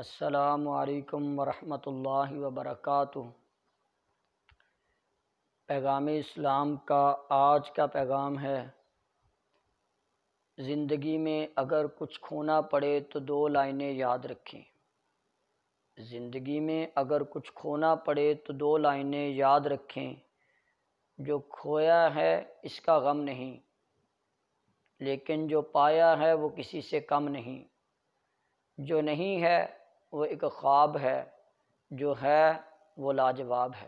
असलकम वरहमतुल्लाह वबरकू पैगाम इस्लाम का आज का पैगाम है ज़िंदगी में अगर कुछ खोना पड़े तो दो लाइनें याद रखें ज़िंदगी में अगर कुछ खोना पड़े तो दो लाइनें याद रखें जो खोया है इसका गम नहीं लेकिन जो पाया है वो किसी से कम नहीं जो नहीं है वो एक ख्वाब है जो है वो लाजवाब है